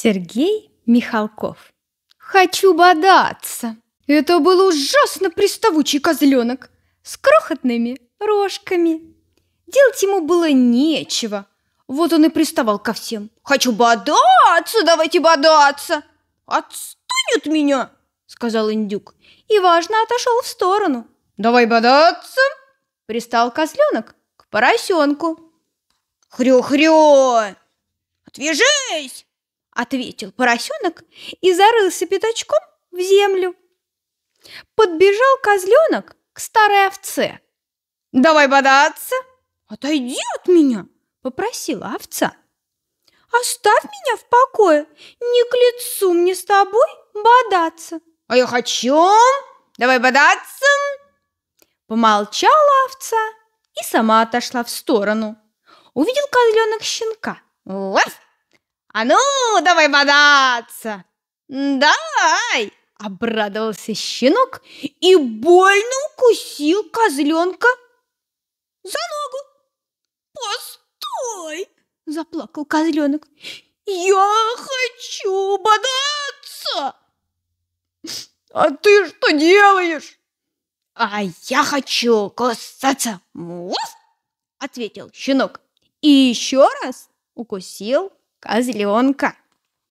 Сергей Михалков. «Хочу бодаться!» Это был ужасно приставучий козленок с крохотными рожками. Делать ему было нечего. Вот он и приставал ко всем. «Хочу бодаться! Давайте бодаться!» «Отстань от меня!» — сказал индюк. И важно отошел в сторону. «Давай бодаться!» — пристал козленок к поросенку. «Хрю-хрю! Отвяжись!» ответил поросенок и зарылся пятачком в землю. Подбежал козленок к старой овце. «Давай бодаться!» «Отойди от меня!» – попросила овца. «Оставь меня в покое! Не к лицу мне с тобой бодаться!» «А я хочу! Давай бодаться!» Помолчала овца и сама отошла в сторону. Увидел козленок щенка. «Лафь!» «А ну, давай бодаться!» «Давай!» – обрадовался щенок и больно укусил козленка за ногу. «Постой!» – заплакал козленок. «Я хочу бодаться!» «А ты что делаешь?» «А я хочу кусаться!» – ответил щенок. И еще раз укусил козленка. А